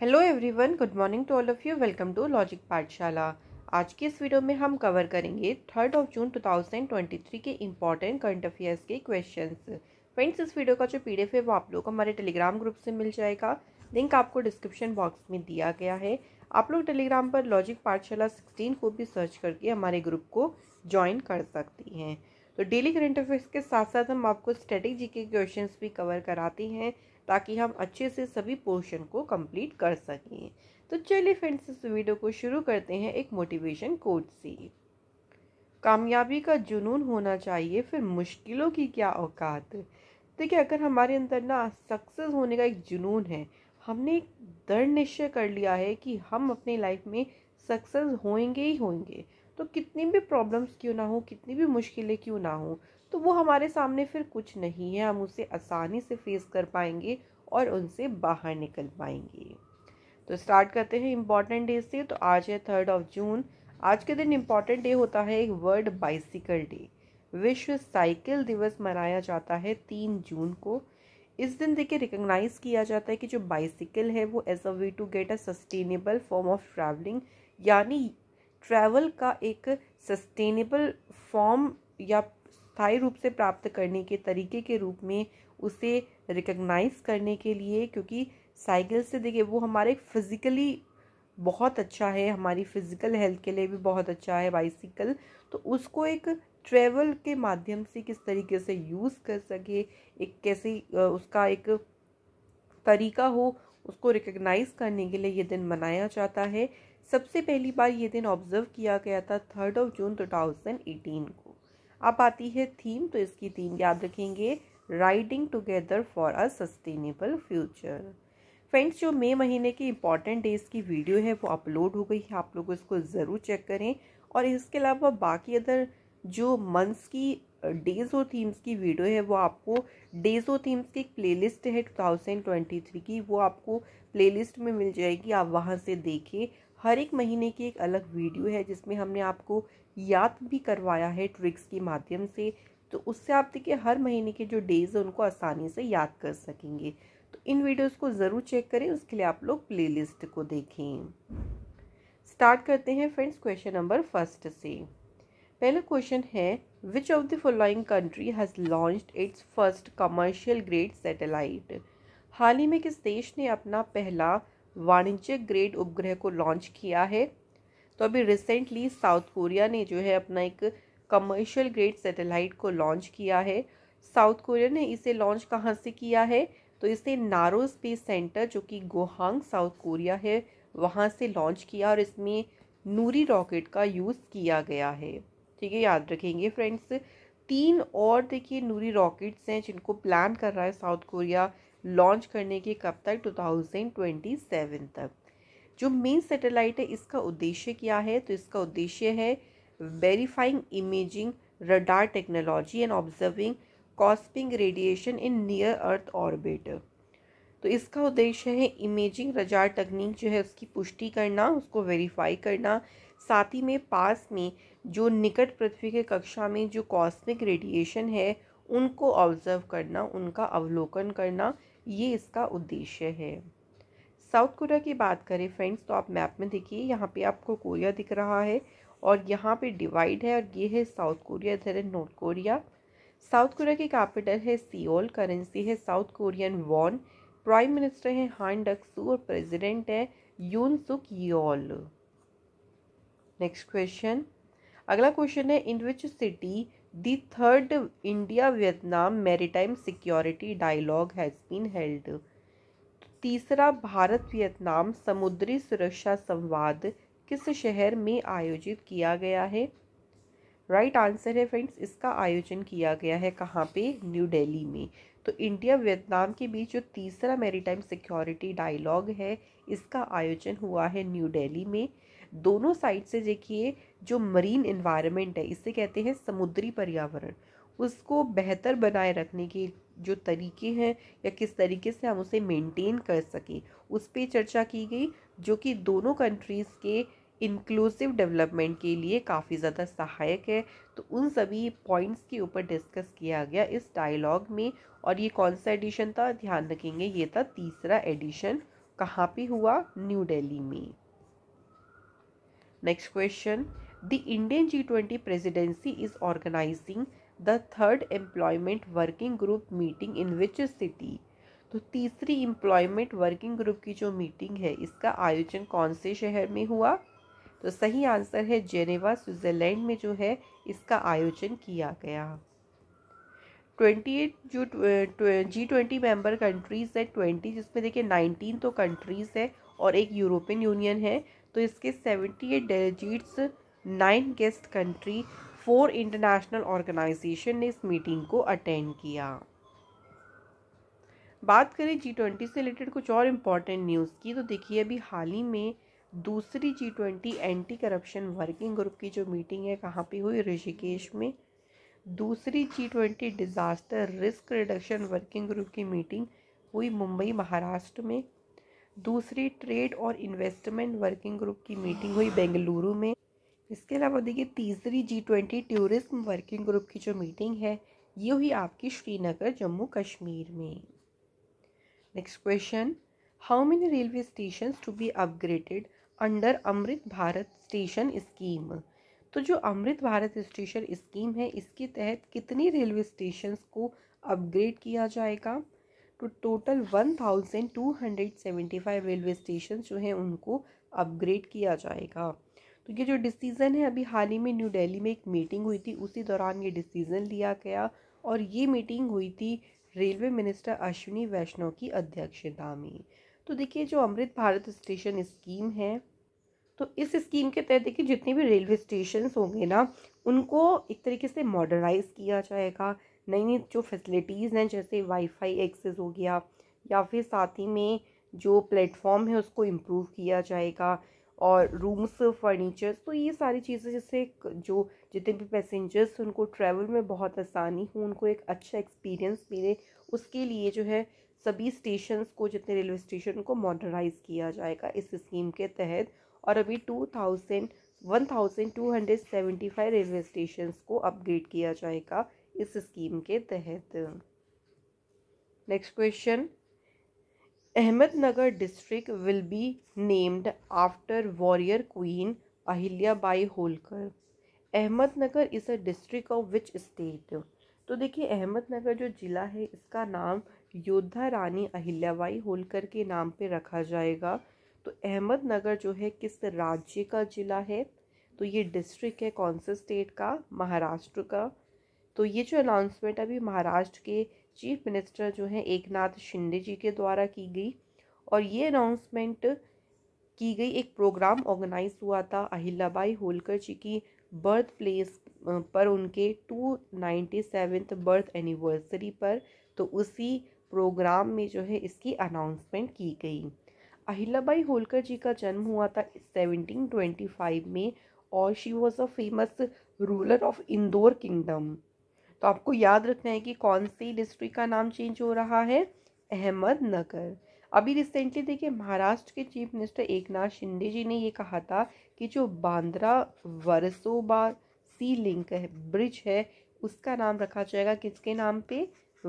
Hello everyone good morning to all of you welcome to logic Pathshala आज की इस video में हम कवर करेंगे थर्ड ऑफ जून 2023 के इम्पॉर्टेंट करंट अफेयर्स के क्वेश्चंस फ्रेंड्स इस वीडियो का जो पी है वो आप लोग को हमारे टेलीग्राम ग्रुप से मिल जाएगा लिंक आपको डिस्क्रिप्शन बॉक्स में दिया गया है आप लोग टेलीग्राम पर लॉजिक पाठशाला सिक्सटीन को भी सर्च करके हमारे ग्रुप को ज्वाइन कर सकती हैं तो डेली करंट अफेयर्स के साथ साथ हम आपको स्ट्रेटेजी जी के क्वेश्चन भी कवर कराते हैं ताकि हम अच्छे से सभी पोर्शन को कंप्लीट कर सकें तो चलिए फ्रेंड्स इस वीडियो को शुरू करते हैं एक मोटिवेशन कोट से कामयाबी का जुनून होना चाहिए फिर मुश्किलों की क्या औकात देखिए अगर हमारे अंदर ना सक्सेस होने का एक जुनून है हमने एक दृढ़ निश्चय कर लिया है कि हम अपनी लाइफ में सक्सेस होंगे ही होंगे तो कितनी भी प्रॉब्लम्स क्यों ना हो कितनी भी मुश्किलें क्यों ना हो तो वो हमारे सामने फिर कुछ नहीं है हम उसे आसानी से फेस कर पाएंगे और उनसे बाहर निकल पाएंगे तो स्टार्ट करते हैं इम्पॉर्टेंट डे से तो आज है थर्ड ऑफ जून आज के दिन इम्पॉर्टेंट डे होता है एक वर्ल्ड बाइसिकल डे विश्व साइकिल दिवस मनाया जाता है तीन जून को इस दिन देखिए रिकोगनाइज़ किया जाता है कि जो बाइसिकल है वो as a way to get a sustainable form of travelling यानी ट्रैवल का एक सस्टेनेबल फॉर्म या स्थायी रूप से प्राप्त करने के तरीके के रूप में उसे रिकग्नाइज करने के लिए क्योंकि साइकिल से देखिए वो हमारे फिज़िकली बहुत अच्छा है हमारी फ़िज़िकल हेल्थ के लिए भी बहुत अच्छा है बाइसिकल तो उसको एक ट्रेवल के माध्यम से किस तरीके से यूज़ कर सके एक कैसे उसका एक तरीका हो उसको रिकग्नाइज करने के लिए ये दिन मनाया जाता है सबसे पहली बार ये दिन ऑब्जर्व किया गया था third of June two thousand eighteen को अब आती है थीम तो इसकी थीम याद रखेंगे riding together for a sustainable future friends जो मई महीने के इंपॉर्टेंट डेज़ की वीडियो है वो अपलोड हो गई है आप लोग इसको ज़रूर चेक करें और इसके अलावा बाकी अदर जो मंथ्स की डेज और थीम्स की वीडियो है वो आपको डेज और थीम्स की एक प्ले है 2023 की वो आपको प्लेलिस्ट में मिल जाएगी आप वहाँ से देखें हर एक महीने की एक अलग वीडियो है जिसमें हमने आपको याद भी करवाया है ट्रिक्स के माध्यम से तो उससे आप देखिए हर महीने के जो डेज़ हैं उनको आसानी से याद कर सकेंगे तो इन वीडियोस को ज़रूर चेक करें उसके लिए आप लोग प्लेलिस्ट को देखें स्टार्ट करते हैं फ्रेंड्स क्वेश्चन नंबर फर्स्ट से पहला क्वेश्चन है which of the following country has launch its first commercial grade satellite हाल ही में किस देश ने अपना पहला वाणिज्यिक ग्रेड उपग्रह को लॉन्च किया है तो अभी रिसेंटली साउथ कोरिया ने जो है अपना एक कमर्शियल ग्रेड सैटेलाइट को लॉन्च किया है साउथ कोरिया ने इसे लॉन्च कहाँ से किया है तो इसे नारो स्पेस सेंटर जो कि गोहांग साउथ कोरिया है वहाँ से लॉन्च किया और इसमें नूरी रॉकेट का यूज़ किया गया है ठीक है याद रखेंगे फ्रेंड्स तीन और देखिए नूरी रॉकेट्स हैं जिनको प्लान कर रहा है साउथ कोरिया लॉन्च करने के कब तक 2027 तक जो मेन सैटेलाइट है इसका उद्देश्य क्या है तो इसका उद्देश्य है verifying imaging radar technology and observing cosmic radiation in near earth orbit तो इसका उद्देश्य है इमेजिंग रडार तकनीक जो है उसकी पुष्टि करना उसको वेरीफाई करना साथ ही में पास में जो निकट पृथ्वी के कक्षा में जो कॉस्मिक रेडिएशन है उनको ऑब्जर्व करना उनका अवलोकन करना ये इसका उद्देश्य है साउथ कोरिया की बात करें फ्रेंड्स तो आप मैप में देखिए यहाँ पे आपको कोरिया दिख रहा है और यहाँ पे डिवाइड है और ये है साउथ कोरिया इधर है नॉर्थ कोरिया साउथ कोरिया की कैपिटल है सियोल करेंसी है south Korean won prime minister हैं हान डकसू और प्रेसिडेंट है Yoon Suk Yeol next question अगला क्वेश्चन है in which city the third India Vietnam maritime security dialogue has been held तीसरा Bharat Vietnam समुद्री सुरक्षा संवाद किस शहर में आयोजित किया गया है राइट right आंसर है फ्रेंड्स इसका आयोजन किया गया है कहाँ पे न्यू दिल्ली में तो इंडिया वियतनाम के बीच जो तीसरा मेरीटाइम सिक्योरिटी डायलॉग है इसका आयोजन हुआ है न्यू दिल्ली में दोनों साइड से देखिए जो मरीन इन्वायरमेंट है इसे कहते हैं समुद्री पर्यावरण उसको बेहतर बनाए रखने के जो तरीके हैं या किस तरीके से हम उसे मेंटेन कर सकें उस पर चर्चा की गई जो कि दोनों कंट्रीज़ के इंक्लूसिव डेवलपमेंट के लिए काफ़ी ज़्यादा सहायक है तो उन सभी पॉइंट्स के ऊपर डिस्कस किया गया इस डायलॉग में और ये कौन सा एडिशन था ध्यान रखेंगे ये था तीसरा एडिशन कहाँ पे हुआ न्यू दिल्ली में next question The Indian G20 presidency is organizing the third employment working group meeting in which city? तो तीसरी एम्प्लॉयमेंट वर्किंग ग्रुप की जो मीटिंग है इसका आयोजन कौन से शहर में हुआ तो सही आंसर है जेनेवा स्विट्ज़रलैंड में जो है इसका आयोजन किया गया ट्वेंटी एट जो जी ट्वेंटी मेम्बर कंट्रीज़ है ट्वेंटी जिसमें देखिए नाइनटीन तो कंट्रीज़ है और एक यूरोपियन यूनियन है तो इसके seventy eight delegates nine guest country four international organisation ने इस मीटिंग को अटेंड किया बात करें जी ट्वेंटी से रिलेटेड कुछ और इम्पॉर्टेंट न्यूज़ की तो देखिए अभी हाल ही में दूसरी G twenty anti corruption working group की जो मीटिंग है कहाँ पे हुई ऋषिकेश में दूसरी G twenty disaster risk reduction working group की मीटिंग हुई मुंबई महाराष्ट्र में दूसरी ट्रेड और इन्वेस्टमेंट वर्किंग ग्रुप की मीटिंग हुई बेंगलुरु में इसके अलावा देखिए तीसरी G twenty tourism working group की जो मीटिंग है ये हुई आपकी श्रीनगर जम्मू कश्मीर में next question how many railway station to be upgraded under Amrit Bharat station scheme तो जो अमृत भारत स्टेशन स्कीम है इसके तहत कितनी रेलवे स्टेशन को अपग्रेड किया जाएगा तो total one thousand two hundred seventy five railway station जो हैं उनको अपग्रेड किया जाएगा तो ये जो डिसीज़न है अभी हाल ही में न्यू दिल्ली में एक मीटिंग हुई थी उसी दौरान ये डिसीज़न लिया गया और ये मीटिंग हुई थी रेलवे मिनिस्टर अश्विनी वैष्णव की अध्यक्षता में तो देखिए जो अमृत भारत स्टेशन स्कीम है तो इस स्कीम के तहत देखिए जितने भी रेलवे स्टेशन होंगे ना उनको एक तरीके से मॉडर्नाइज़ किया जाएगा नई नई जो फैसिलिटीज़ हैं जैसे वाईफाई एक्सेस हो गया या फिर साथ ही में जो प्लेटफॉर्म है उसको इम्प्रूव किया जाएगा और रूम्स फर्नीचर्स तो ये सारी चीज़ें जिससे जो जितने भी पैसेंजर्स उनको ट्रैवल में बहुत आसानी हो उनको एक अच्छा एक्सपीरियंस मिले उसके लिए जो है सभी स्टेशंस को जितने रेलवे स्टेशन को मॉडर्नाइज किया जाएगा इस स्कीम के तहत और अभी two thousand one thousand two hundred seventy five railway station को अपग्रेड किया जाएगा इस स्कीम के तहत next question Ahmednagar district will be named after warrior queen Ahilya Bai Holkar Ahmednagar is a district of which state तो देखिए अहमदनगर जो ज़िला है इसका नाम योद्धा रानी अहिल्याबाई होलकर के नाम पे रखा जाएगा तो अहमदनगर जो है किस राज्य का ज़िला है तो ये डिस्ट्रिक्ट है कौन से स्टेट का महाराष्ट्र का तो ये जो अनाउंसमेंट अभी महाराष्ट्र के चीफ मिनिस्टर जो हैं एक नाथ शिंदे जी के द्वारा की गई और ये अनाउंसमेंट की गई एक प्रोग्राम ऑर्गेनाइज हुआ था अहिल्लाबाई होलकर जी की बर्थ प्लेस पर उनके two ninety seventh birth anniversary पर तो उसी प्रोग्राम में जो है इसकी अनाउंसमेंट की गई अहिल्लाबाई होलकर जी का जन्म हुआ था सेवनटीन ट्वेंटी फाइव में और she was a famous ruler of Indore kingdom तो आपको याद रखना है कि कौन सी डिस्ट्रिक्ट का नाम चेंज हो रहा है अहमदनगर अभी रिसेंटली देखिए महाराष्ट्र के चीफ मिनिस्टर एकनाथ शिंदे जी ने ये कहा था कि जो बांद्रा वरसोबा सी लिंक है ब्रिज है उसका नाम रखा जाएगा किसके नाम पे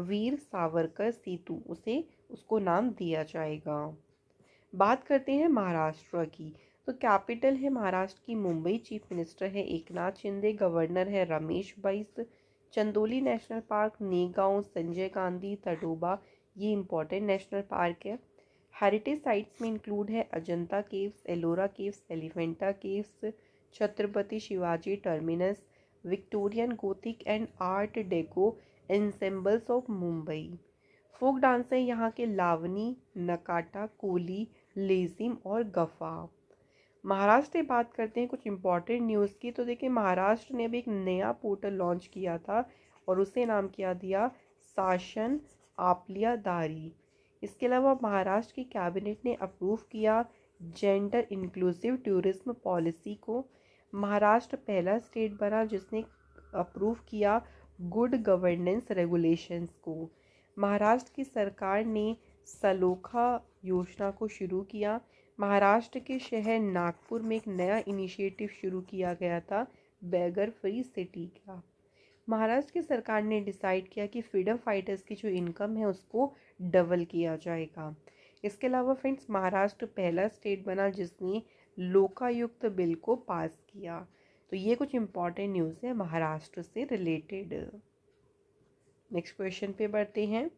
वीर सावरकर सेतु उसे उसको नाम दिया जाएगा बात करते हैं महाराष्ट्र की तो कैपिटल है महाराष्ट्र की मुंबई चीफ मिनिस्टर है एकनाथ शिंदे गवर्नर है रमेश बैस चंदोली नेशनल पार्क नेगांव संजय गांधी तडोबा ये इंपॉर्टेंट नेशनल पार्क है हेरिटेज साइट्स में इंक्लूड है Ajanta caves Ellora caves Elephanta caves Chhatrapati Shivaji terminus Victorian gothic and art deco ensembles of Mumbai folk dance है यहाँ के लावनी नकाटा कोली लेजिम और गफ़ा महाराष्ट्र से बात करते हैं कुछ इम्पॉर्टेंट न्यूज़ की तो देखिए महाराष्ट्र ने अभी एक नया पोर्टल लॉन्च किया था और उसे नाम किया दिया शासन आपलियादारी इसके अलावा महाराष्ट्र की कैबिनेट ने अप्रूव किया जेंडर इंक्लूसिव टूरिज्म पॉलिसी को महाराष्ट्र पहला स्टेट बना जिसने अप्रूव किया गुड गवर्नेंस रेगुलेशंस को महाराष्ट्र की सरकार ने सलोखा योजना को शुरू किया महाराष्ट्र के शहर नागपुर में एक नया इनिशिएटिव शुरू किया गया था बैगर फ्री सिटी का महाराष्ट्र की सरकार ने डिसाइड किया कि फ्रीडम फाइटर्स की जो इनकम है उसको डबल किया जाएगा इसके अलावा फ्रेंड्स महाराष्ट्र पहला स्टेट बना जिसने लोकायुक्त बिल को पास किया तो ये कुछ इम्पॉर्टेंट न्यूज़ है महाराष्ट्र से रिलेटेड नेक्स्ट क्वेश्चन पे बढ़ते हैं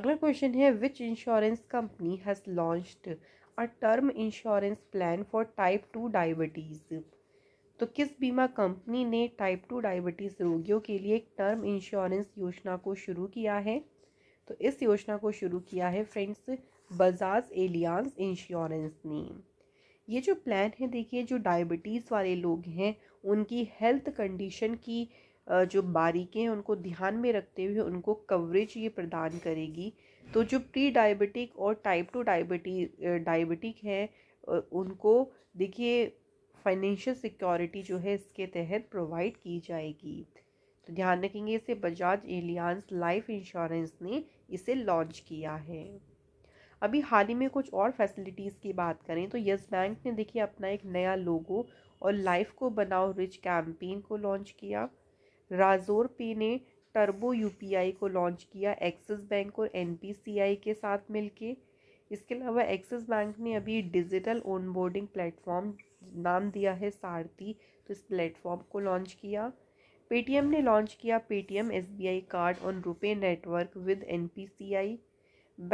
अगला क्वेश्चन है which insurance company has launched a term insurance plan for type two diabetes तो किस बीमा कंपनी ने टाइप टू डायबिटीज़ रोगियों के लिए एक टर्म इंश्योरेंस योजना को शुरू किया है तो इस योजना को शुरू किया है फ्रेंड्स बजाज एलियांस इंश्योरेंस ने ये जो प्लान है देखिए जो डायबिटीज़ वाले लोग हैं उनकी हेल्थ कंडीशन की जो बारीकें हैं उनको ध्यान में रखते हुए उनको कवरेज ये प्रदान करेगी तो जो प्री डायबिटिक और टाइप टू डायबिटी डायबिटिक हैं उनको देखिए फाइनेंशियल सिक्योरिटी जो है इसके तहत प्रोवाइड की जाएगी तो ध्यान रखेंगे इसे बजाज एलियंस लाइफ इंश्योरेंस ने इसे लॉन्च किया है अभी हाल ही में कुछ और फैसिलिटीज़ की बात करें तो यस बैंक ने देखिए अपना एक नया लोगो और लाइफ को बनाओ रिच कैंपेन को लॉन्च किया राजोर पे ने टर्बो यूपीआई को लॉन्च किया एक्सिस बैंक और एनपीसीआई के साथ मिलके इसके अलावा एक्सिस बैंक ने अभी डिजिटल ऑनबोर्डिंग प्लेटफॉर्म नाम दिया है सारथी तो इस प्लेटफॉर्म को लॉन्च किया पेटीएम ने लॉन्च किया Paytm SBI card on RuPay network with NPCI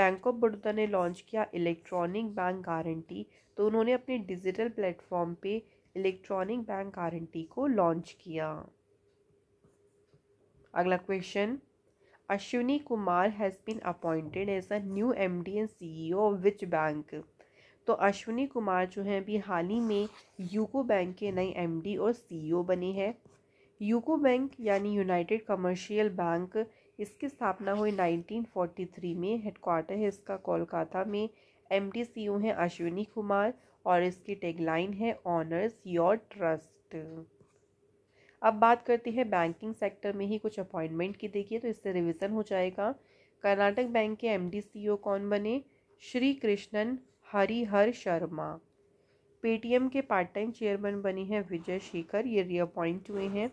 bank of Baroda ने लॉन्च किया इलेक्ट्रॉनिक बैंक गारंटी तो उन्होंने अपने डिजिटल प्लेटफॉर्म पे इलेक्ट्रॉनिक बैंक गारंटी को लॉन्च किया अगला question Ashwini Kumar has been appointed as a new M D and C E O which bank तो अश्विनी कुमार जो हैं अभी हाल ही में यूको बैंक के नए एम डी और सी ई ओ बने हैं यूको बैंक यानी यूनाइटेड कमर्शियल बैंक इसकी स्थापना हुई 1943 में हेडक्वार्टर है इसका कोलकाता में एम डी सी ओ हैं अश्विनी कुमार और इसकी टेगलाइन है ऑनर्स योर ट्रस्ट अब बात करते हैं बैंकिंग सेक्टर में ही कुछ अपॉइंटमेंट की देखिए तो इससे रिविज़न हो जाएगा कर्नाटक बैंक के एम e कौन बने श्री कृष्णन हरिहर शर्मा पेटीएम के पार्ट टाइम चेयरमैन बने हैं विजय शेखर ये रीअपॉइंट हुए हैं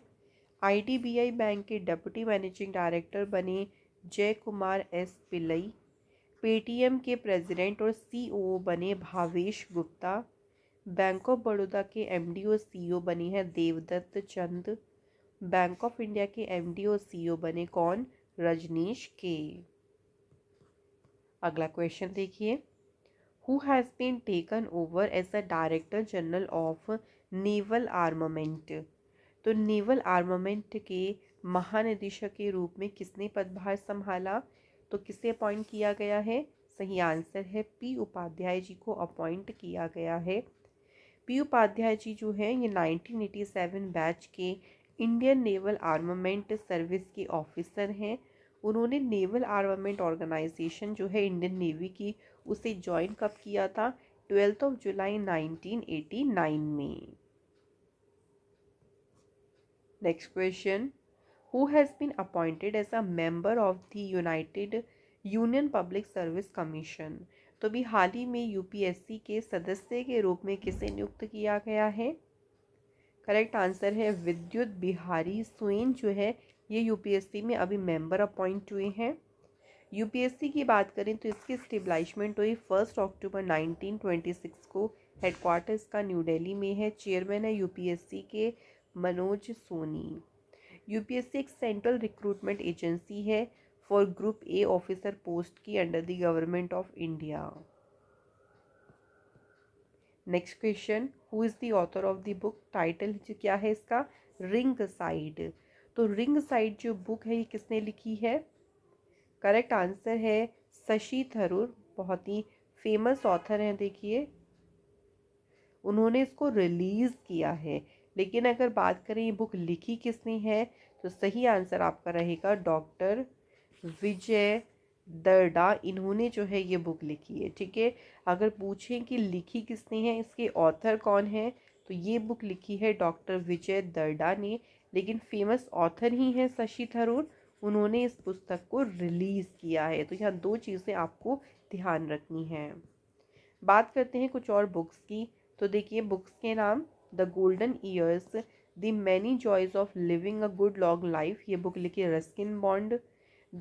आईडीबीआई बैंक के डेप्यूटी मैनेजिंग डायरेक्टर बने जय कुमार एस पिल्लई पेटीएम के प्रेसिडेंट और सीईओ e बने भावेश गुप्ता बैंक ऑफ बड़ौदा के एमडी और सीईओ e बने हैं Devdatt Chand bank of India के एमडी और सीईओ e बने कौन रजनीश के अगला क्वेश्चन देखिए who has been taken over as a director general of naval armament तो नेवल आर्मामेंट के महानिदेशक के रूप में किसने पदभार संभाला तो किसे अपॉइंट किया गया है सही आंसर है पी उपाध्याय जी को अपॉइंट किया गया है पी उपाध्याय जी जो हैं ये 1987 बैच के इंडियन नेवल आर्मामेंट सर्विस के ऑफिसर हैं उन्होंने नेवल आर्मामेंट ऑर्गेनाइजेशन जो है इंडियन नेवी की उसे ज्वाइन कब किया था ट्वेल्थ ऑफ जुलाई 1989 में next question who has been appointed as a member of the united union public service commission तो भी हाल ही में यूपीएससी के सदस्य के रूप में किसे नियुक्त किया गया है करेक्ट आंसर है विद्युत बिहारी सुइन जो है ये यूपीएससी में अभी मेंबर अपॉइंट हुए हैं यूपीएससी की बात करें तो इसकी स्टेबलाइजमेंट हुई फर्स्ट अक्टूबर 1926 को हेडक्वार्टर्स का न्यू दिल्ली में है चेयरमैन है यूपीएससी के मनोज सोनी यूपीएससी एक सेंट्रल रिक्रूटमेंट एजेंसी है for group A officer post की under the government of India next question who is the author of the book title क्या है इसका रिंग साइड तो रिंग साइड जो बुक है ये किसने लिखी है करेक्ट आंसर है शशि थरूर बहुत ही फेमस ऑथर हैं देखिए उन्होंने इसको रिलीज़ किया है लेकिन अगर बात करें ये बुक लिखी किसने है तो सही आंसर आपका रहेगा डॉक्टर विजय दर्डा इन्होंने जो है ये बुक लिखी है ठीक है अगर पूछें कि लिखी किसने है इसके ऑथर कौन है तो ये बुक लिखी है डॉक्टर विजय दर्डा ने लेकिन फेमस ऑथर ही हैं शशि थरूर उन्होंने इस पुस्तक को रिलीज़ किया है तो यहाँ दो चीज़ें आपको ध्यान रखनी है बात करते हैं कुछ और बुक्स की तो देखिए बुक्स के नाम the golden years the many joys of living a good long life ये बुक लिखी Ruskin Bond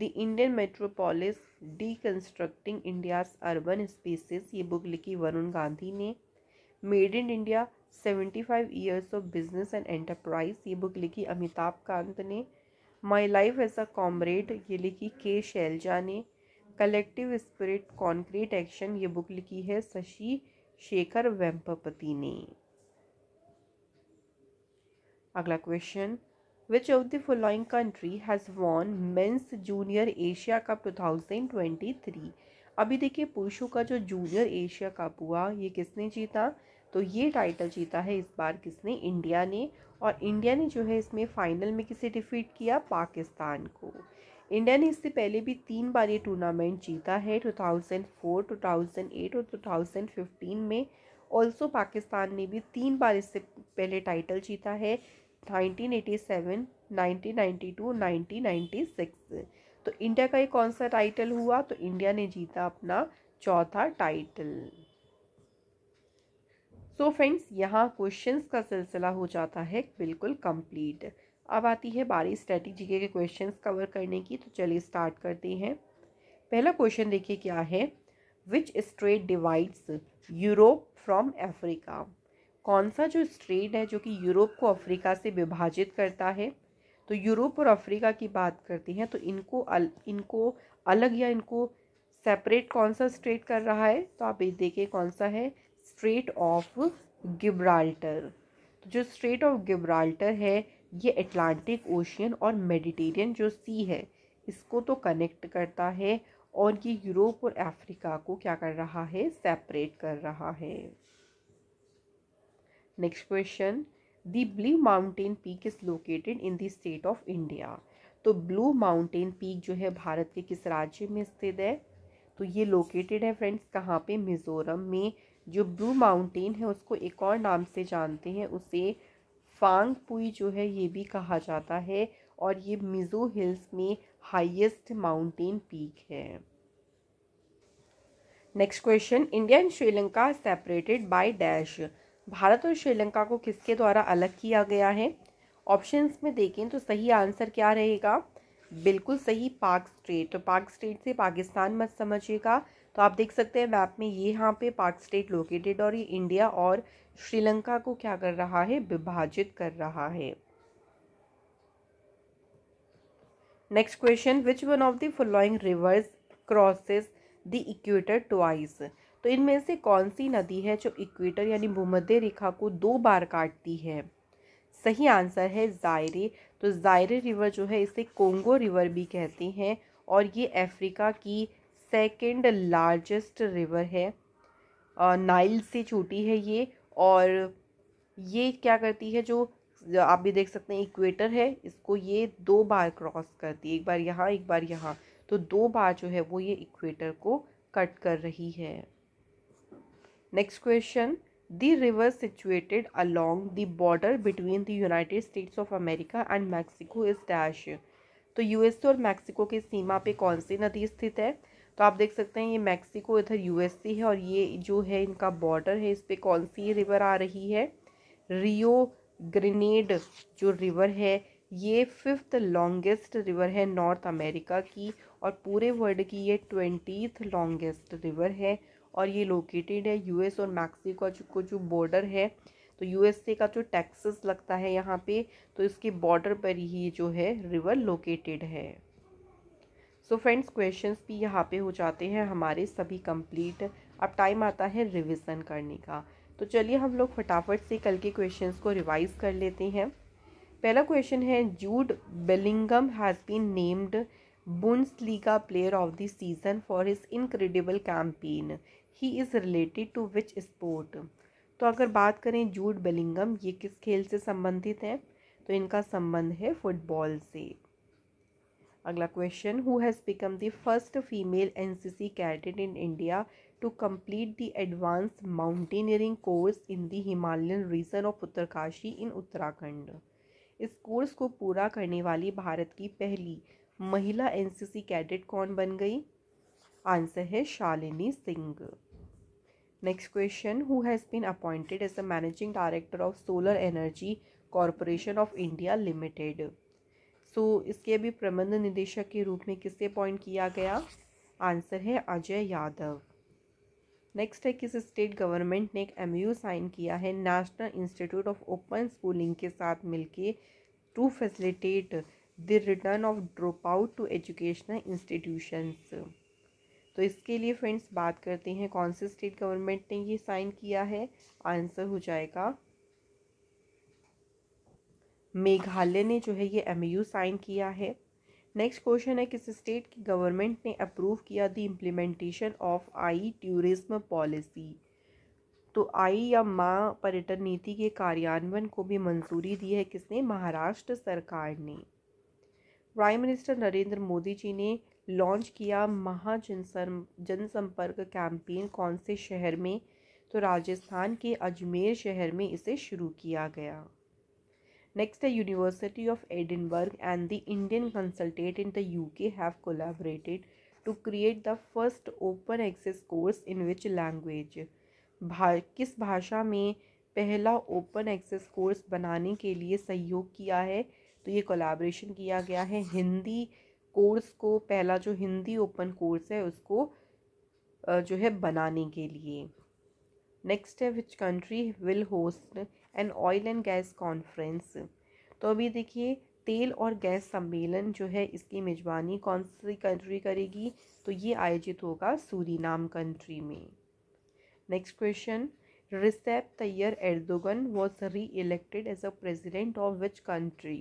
the Indian metropolis deconstructing India's urban spaces ये बुक लिखी वरुण गांधी ने made in India seventy five years of business and enterprise ये book लिखी अमिताभ कांत ने my life as a comrade ये लिखी के शैलजा ने कलेक्टिव स्पिरिट कॉन्क्रीट एक्शन ये बुक लिखी है शशि शेखर वेम्पति ने अगला question which of the following country has won men's junior Asia cup 2023? अभी देखिए पुरुषों का जो जूनियर एशिया कप हुआ ये किसने जीता तो ये टाइटल जीता है इस बार किसने इंडिया ने और इंडिया ने जो है इसमें फाइनल में किसे डिफीट किया पाकिस्तान को इंडिया ने इससे पहले भी तीन बार ये टूर्नामेंट जीता है 2004, 2008 और 2015 में ऑल्सो पाकिस्तान ने भी तीन बार इससे पहले टाइटल जीता है 1996 तो इंडिया का ये कौन सा टाइटल हुआ तो इंडिया ने जीता अपना चौथा टाइटल सो फ्रेंड्स यहाँ क्वेश्चंस का सिलसिला हो जाता है बिल्कुल कंप्लीट अब आती है बारी स्ट्रेटी के क्वेश्चंस कवर करने की तो चलिए स्टार्ट करते हैं पहला क्वेश्चन देखिए क्या है which strait divides Europe from Africa कौन सा जो स्ट्रेट है जो कि यूरोप को अफ्रीका से विभाजित करता है तो यूरोप और अफ्रीका की बात करती हैं तो इनको अल इनको अलग या इनको सेपरेट कौन सा स्ट्रेट कर रहा है तो आप ये देखिए कौन सा है स्ट्रेट ऑफ गिब्राल्टर तो जो स्ट्रेट ऑफ गिब्राल्टर है ये अटलांटिक ओशियन और मेडिटेरियन जो सी है इसको तो कनेक्ट करता है और ये यूरोप और अफ्रीका को क्या कर रहा है सेपरेट कर रहा है next question the blue mountain peak is located in the state of India तो ब्लू माउंटेन पीक जो है भारत के किस राज्य में स्थित है तो ये लोकेटेड है फ्रेंड्स कहाँ पे मिज़ोरम में जो ब्लू माउंटेन है उसको एक और नाम से जानते हैं उसे फांग पुई जो है ये भी कहा जाता है और ये मिज़ो हिल्स में हाईएस्ट माउंटेन पीक है next question India and Sri Lanka separated by dash Bharat और श्रीलंका को किसके द्वारा अलग किया गया है ऑप्शंस में देखें तो सही आंसर क्या रहेगा बिल्कुल सही पाक स्ट्रेट तो पाक स्ट्रेट से पाकिस्तान मत समझिएगा तो आप देख सकते हैं मैप में ये यहाँ पे पाक स्टेट लोकेटेड और ये इंडिया और श्रीलंका को क्या कर रहा है विभाजित कर रहा है next question which one of the following rivers crosses the equator twice तो इनमें से कौन सी नदी है जो इक्वेटर यानी भूमध्य रेखा को दो बार काटती है सही आंसर है जायरे तो जायरे रिवर जो है इसे कोंगो रिवर भी कहते हैं और ये अफ्रीका की सेकंड लार्जेस्ट रिवर है नाइल से छोटी है ये और ये क्या करती है जो आप भी देख सकते हैं इक्वेटर है इसको ये दो बार क्रॉस करती है एक बार यहाँ एक बार यहाँ तो दो बार जो है वो ये इक्वेटर को कट कर रही है next question the river situated along the border between the United States of America and Mexico is dash तो यूएसए और मैक्सिको की सीमा पे कौन सी नदी स्थित है तो आप देख सकते हैं ये मैक्सिको इधर यूएसए है और ये जो है इनका बॉर्डर है इस पर कौन सी रिवर आ रही है रियो ग्रेनेड जो रिवर है ये फिफ्थ लॉन्गेस्ट रिवर है नॉर्थ अमेरिका की और पूरे वर्ल्ड की ये ट्वेंटीथ लॉन्गेस्ट रिवर है और ये लोकेटेड है यूएस और मैक्सिको को जो बॉर्डर है तो यूएसए का जो टैक्सेस लगता है यहाँ पे तो इसके बॉर्डर पर ही जो है रिवर लोकेटेड है सो फ्रेंड्स क्वेश्चंस भी यहाँ पे हो जाते हैं हमारे सभी कंप्लीट अब टाइम आता है रिविजन करने का तो चलिए हम लोग फटाफट से कल के क्वेश्चन को रिवाइज कर लेते हैं पहला क्वेश्चन है Jude Bellingham has been named Bundesliga player of the season for his incredible campaign he is related to which sport तो अगर बात करें जूड बेलिंगम ये किस खेल से संबंधित हैं तो इनका संबंध है फुटबॉल से अगला question who has become the first female NCC cadet in India to complete the advance mountaineering course in the Himalayan region of Uttarkashi in Uttarakhand इस कोर्स को पूरा करने वाली भारत की पहली महिला एनसीसी कैडेट कौन बन गई आंसर है Shalini Singh next question who has been appointed as the managing director of solar energy corporation of India limited so इसके अभी प्रबंध निदेशक के रूप में किसे अपॉइंट किया गया आंसर है अजय यादव नेक्स्ट है किस स्टेट गवर्नमेंट ने एक एम यू साइन किया है national institute of open schooling के साथ मिलके to facilitate the return of drop out to educational institutions तो इसके लिए फ्रेंड्स बात करते हैं कौन से स्टेट गवर्नमेंट ने ये साइन किया है आंसर हो जाएगा मेघालय ने जो है ये एम साइन किया है नेक्स्ट क्वेश्चन है किस स्टेट की गवर्नमेंट ने अप्रूव किया the implementation of I tourism policy तो आई या माँ पर्यटन नीति के कार्यान्वयन को भी मंजूरी दी है किसने महाराष्ट्र सरकार ने प्राइम मिनिस्टर नरेंद्र मोदी जी ने लॉन्च किया महा जनसर जनसंपर्क कैंपेन कौन से शहर में तो राजस्थान के अजमेर शहर में इसे शुरू किया गया नेक्स्ट है university of Edinburgh and the Indian consulate in the UK have collaborated to create the first open access course in which language भा किस भाषा में पहला ओपन एक्सेस कोर्स बनाने के लिए सहयोग किया है तो ये कोलैबोरेशन किया गया है हिंदी कोर्स को पहला जो हिंदी ओपन कोर्स है उसको जो है बनाने के लिए नेक्स्ट है which country will host an oil and gas conference तो अभी देखिए तेल और गैस सम्मेलन जो है इसकी मेज़बानी कौन सी कंट्री करेगी तो ये आयोजित होगा सूरीनाम कंट्री में next question Recep Tayyip Erdogan was re elected as a president of which country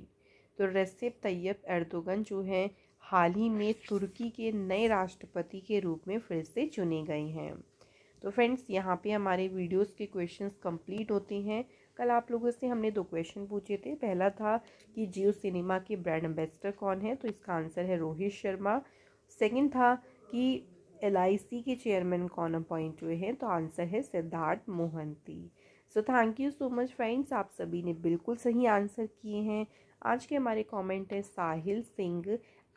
तो रेसिप तैयब एर्दोगन जो हैं हाल ही में तुर्की के नए राष्ट्रपति के रूप में फिर से चुने गए हैं तो फ्रेंड्स यहाँ पे हमारे वीडियोस के क्वेश्चंस कंप्लीट होते हैं कल आप लोगों से हमने दो क्वेश्चन पूछे थे पहला था कि जियो सिनेमा के ब्रांड एम्बेसडर कौन है तो इसका आंसर है रोहित शर्मा सेकंड था कि एल के चेयरमैन कौन अपॉइंट हुए हैं तो आंसर है Siddharth Mohanty so thank you so much friends आप सभी ने बिल्कुल सही आंसर किए हैं आज के हमारे कमेंट है साहिल सिंह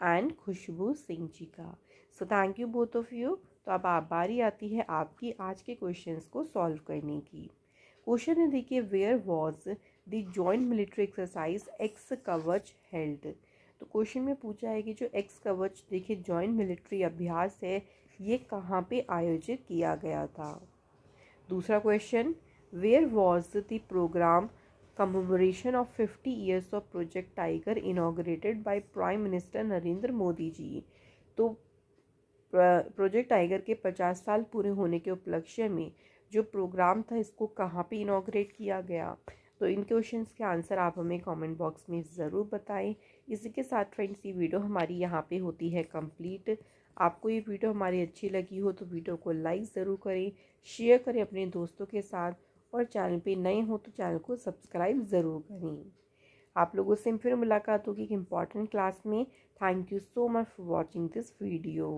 एंड खुशबू सिंह जी का so thank you both of you तो अब आप बारी आती है आपकी आज के क्वेश्चंस को सॉल्व करने की क्वेश्चन है देखिए where was the joint military exercise ex Kavach held तो क्वेश्चन में पूछा है कि जो एक्स कवच देखिए जॉइंट मिलिट्री अभ्यास है ये कहाँ पे आयोजित किया गया था दूसरा question where was the programme commemoration of 50 years of project tiger inaugurated by prime minister Narendra Modi ji तो प्रोजेक्ट टाइगर के 50 साल पूरे होने के उपलक्ष्य में जो प्रोग्राम था इसको कहाँ पे इनाग्रेट किया गया तो इन क्वेश्चंस के आंसर आप हमें कमेंट बॉक्स में ज़रूर बताएं इसी के साथ फ्रेंड्स ये वीडियो हमारी यहाँ पे होती है कंप्लीट आपको ये वीडियो हमारी अच्छी लगी हो तो वीडियो को लाइक ज़रूर करें शेयर करें अपने दोस्तों के साथ और चैनल पे नए हो तो चैनल को सब्सक्राइब ज़रूर करें आप लोगों से फिर मुलाकात होगी एक इम्पॉर्टेंट क्लास में thank you so much for watching this video